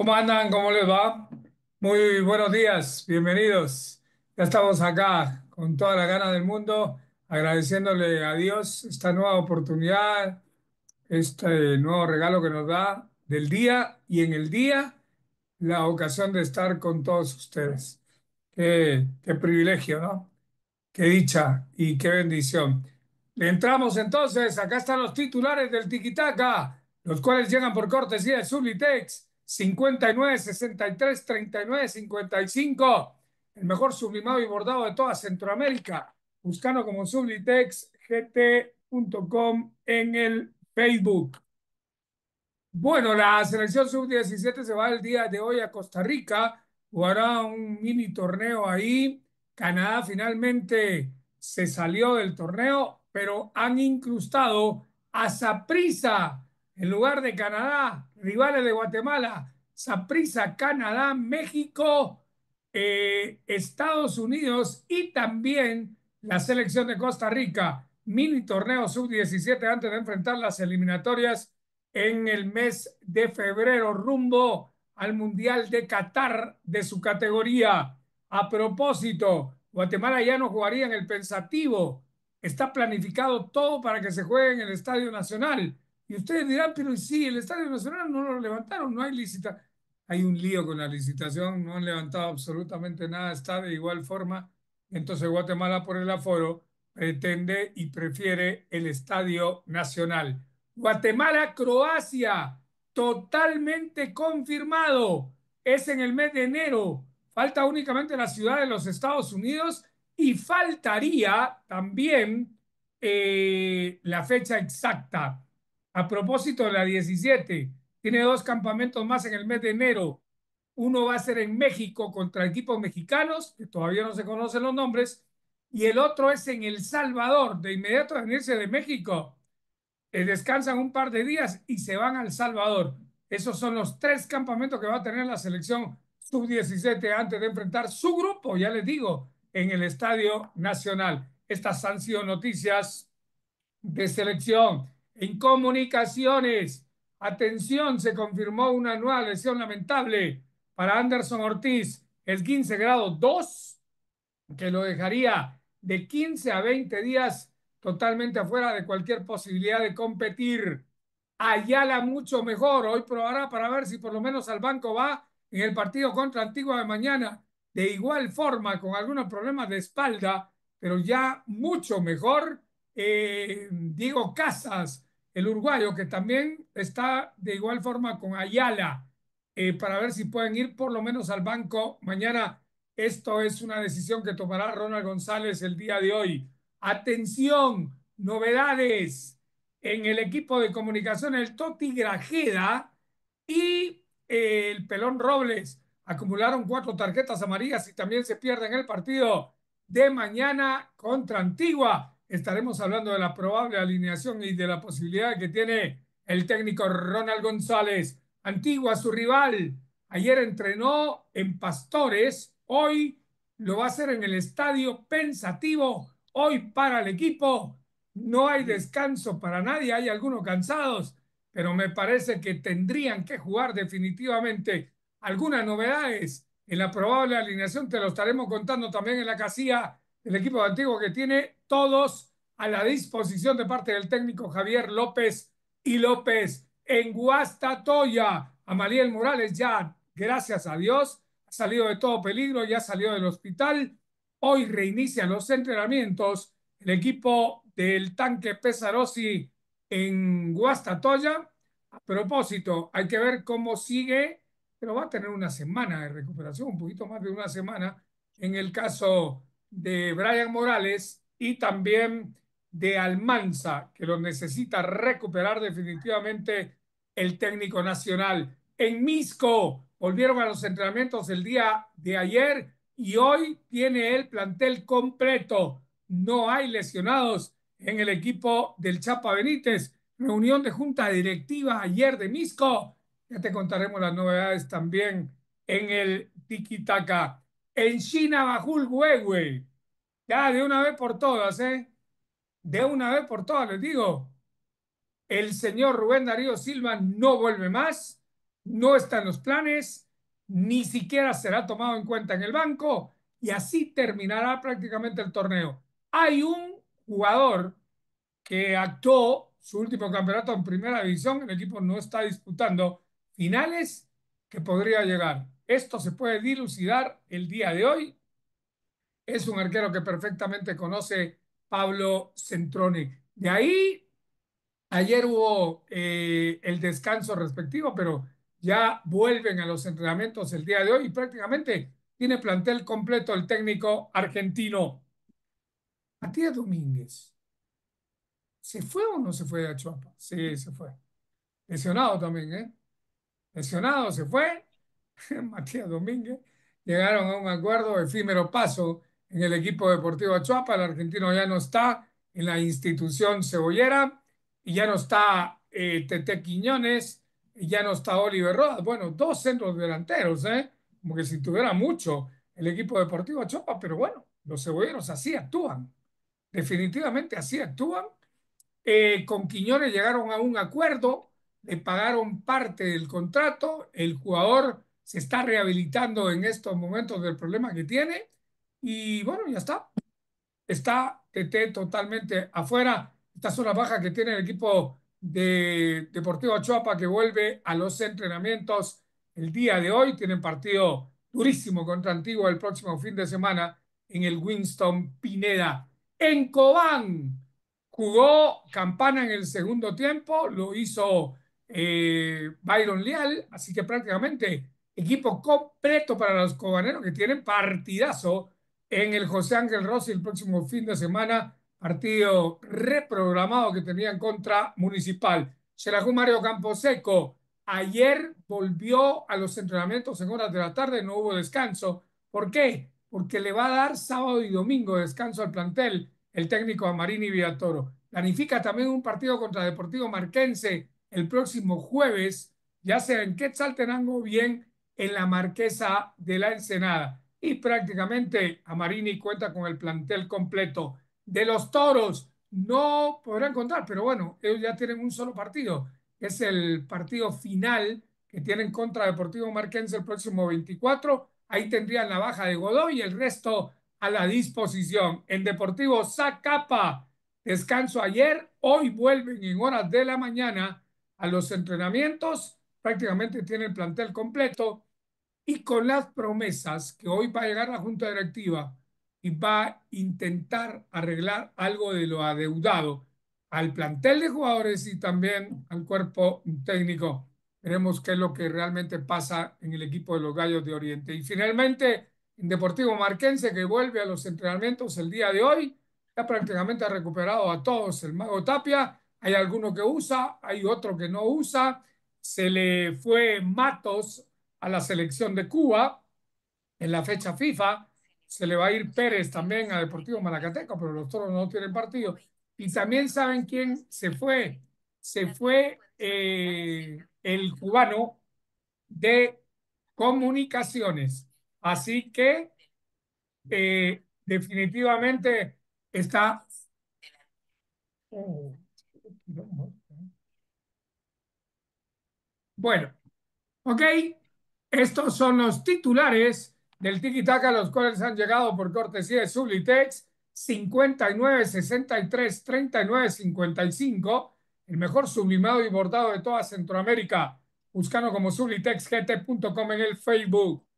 ¿Cómo andan? ¿Cómo les va? Muy buenos días, bienvenidos. Ya estamos acá con toda la gana del mundo, agradeciéndole a Dios esta nueva oportunidad, este nuevo regalo que nos da del día y en el día la ocasión de estar con todos ustedes. Qué, privilegio, ¿no? Qué dicha y qué bendición. Le entramos entonces, acá están los titulares del tikitaka los cuales llegan por cortesía de Zulitex 59, 63, 39, 55. El mejor sublimado y bordado de toda Centroamérica. Buscando como sublitexgt.com en el Facebook. Bueno, la selección sub-17 se va el día de hoy a Costa Rica. Jugará un mini torneo ahí. Canadá finalmente se salió del torneo, pero han incrustado a Saprisa en lugar de Canadá, rivales de Guatemala, Saprisa, Canadá, México, eh, Estados Unidos y también la selección de Costa Rica. Mini torneo sub-17 antes de enfrentar las eliminatorias en el mes de febrero rumbo al Mundial de Qatar de su categoría. A propósito, Guatemala ya no jugaría en el pensativo. Está planificado todo para que se juegue en el Estadio Nacional. Y ustedes dirán, pero sí, el Estadio Nacional no lo levantaron, no hay licitación. Hay un lío con la licitación, no han levantado absolutamente nada, está de igual forma. Entonces Guatemala por el aforo pretende y prefiere el Estadio Nacional. Guatemala, Croacia, totalmente confirmado. Es en el mes de enero. Falta únicamente la ciudad de los Estados Unidos y faltaría también eh, la fecha exacta. A propósito de la 17, tiene dos campamentos más en el mes de enero. Uno va a ser en México contra equipos mexicanos, que todavía no se conocen los nombres, y el otro es en El Salvador. De inmediato a venirse de México, eh, descansan un par de días y se van al Salvador. Esos son los tres campamentos que va a tener la selección sub-17 antes de enfrentar su grupo, ya les digo, en el Estadio Nacional. Estas han sido noticias de selección. En comunicaciones, atención, se confirmó una nueva lesión lamentable para Anderson Ortiz, el 15 grado 2, que lo dejaría de 15 a 20 días totalmente afuera de cualquier posibilidad de competir. Ayala mucho mejor, hoy probará para ver si por lo menos al banco va en el partido contra Antigua de mañana, de igual forma, con algunos problemas de espalda, pero ya mucho mejor. Eh, Diego Casas el uruguayo, que también está de igual forma con Ayala, eh, para ver si pueden ir por lo menos al banco mañana. Esto es una decisión que tomará Ronald González el día de hoy. Atención, novedades en el equipo de comunicación, el Toti Grajeda y eh, el Pelón Robles acumularon cuatro tarjetas amarillas y también se pierden el partido de mañana contra Antigua estaremos hablando de la probable alineación y de la posibilidad que tiene el técnico Ronald González. Antigua, su rival, ayer entrenó en Pastores, hoy lo va a hacer en el estadio pensativo, hoy para el equipo. No hay descanso para nadie, hay algunos cansados, pero me parece que tendrían que jugar definitivamente algunas novedades en la probable alineación. Te lo estaremos contando también en la casilla del equipo antiguo que tiene todos a la disposición de parte del técnico Javier López y López en Guastatoya. Amaliel Morales ya, gracias a Dios, ha salido de todo peligro, ya salió del hospital. Hoy reinicia los entrenamientos el equipo del tanque Pesarosi en Guastatoya. A propósito, hay que ver cómo sigue, pero va a tener una semana de recuperación, un poquito más de una semana. En el caso de Brian Morales, y también de Almanza, que lo necesita recuperar definitivamente el técnico nacional. En Misco volvieron a los entrenamientos el día de ayer y hoy tiene el plantel completo. No hay lesionados en el equipo del Chapa Benítez. Reunión de junta directiva ayer de Misco. Ya te contaremos las novedades también en el Tikitaka. En China, Bajul Huehue de una vez por todas, ¿eh? De una vez por todas, les digo. El señor Rubén Darío Silva no vuelve más, no está en los planes, ni siquiera será tomado en cuenta en el banco y así terminará prácticamente el torneo. Hay un jugador que actuó su último campeonato en primera división, el equipo no está disputando finales que podría llegar. Esto se puede dilucidar el día de hoy es un arquero que perfectamente conoce Pablo Centrone. De ahí, ayer hubo eh, el descanso respectivo, pero ya vuelven a los entrenamientos el día de hoy y prácticamente tiene plantel completo el técnico argentino. Matías Domínguez. ¿Se fue o no se fue de Achuapa? Sí, se fue. Lesionado también, ¿eh? Lesionado se fue. Matías Domínguez. Llegaron a un acuerdo efímero paso en el equipo deportivo Achuapa, el argentino ya no está en la institución cebollera, y ya no está eh, Quiñones, y ya no está Oliver Rodas. Bueno, dos centros delanteros, ¿eh? Como que si tuviera mucho el equipo deportivo Achuapa, pero bueno, los cebolleros así actúan, definitivamente así actúan. Eh, con Quiñones llegaron a un acuerdo, le pagaron parte del contrato, el jugador se está rehabilitando en estos momentos del problema que tiene y bueno, ya está. Está TT totalmente afuera. Esta zona baja que tiene el equipo de Deportivo Chuapa que vuelve a los entrenamientos el día de hoy. Tienen partido durísimo contra Antigua el próximo fin de semana en el Winston Pineda. En Cobán jugó Campana en el segundo tiempo, lo hizo eh, Byron Leal, así que prácticamente equipo completo para los cobaneros que tienen partidazo en el José Ángel Rossi el próximo fin de semana, partido reprogramado que tenía en contra Municipal. Se jugó Mario Camposeco ayer volvió a los entrenamientos en horas de la tarde, no hubo descanso. ¿Por qué? Porque le va a dar sábado y domingo descanso al plantel el técnico Amarini Villatoro. Planifica también un partido contra Deportivo Marquense el próximo jueves, ya sea en Quetzaltenango o bien en la Marquesa de la Ensenada y prácticamente Amarini cuenta con el plantel completo. De los toros no podrán contar, pero bueno, ellos ya tienen un solo partido. Es el partido final que tienen contra Deportivo Marquense el próximo 24. Ahí tendrían la baja de Godoy y el resto a la disposición. En Deportivo Zacapa, descanso ayer, hoy vuelven en horas de la mañana a los entrenamientos. Prácticamente tiene el plantel completo y con las promesas que hoy va a llegar la Junta Directiva y va a intentar arreglar algo de lo adeudado al plantel de jugadores y también al cuerpo técnico. Veremos qué es lo que realmente pasa en el equipo de los Gallos de Oriente. Y finalmente, en Deportivo Marquense, que vuelve a los entrenamientos el día de hoy, ya prácticamente ha recuperado a todos el Mago Tapia. Hay alguno que usa, hay otro que no usa. Se le fue Matos a la selección de Cuba en la fecha FIFA. Se le va a ir Pérez también a Deportivo Malacateco, pero los toros no tienen partido. Y también saben quién se fue. Se fue eh, el cubano de comunicaciones. Así que eh, definitivamente está... Oh, ¿eh? Bueno, ok. Estos son los titulares del Tiki Taka, los cuales han llegado por cortesía de Sublitex 59 63 39 55, el mejor sublimado y bordado de toda Centroamérica. Buscando como sublitexgt.com en el Facebook.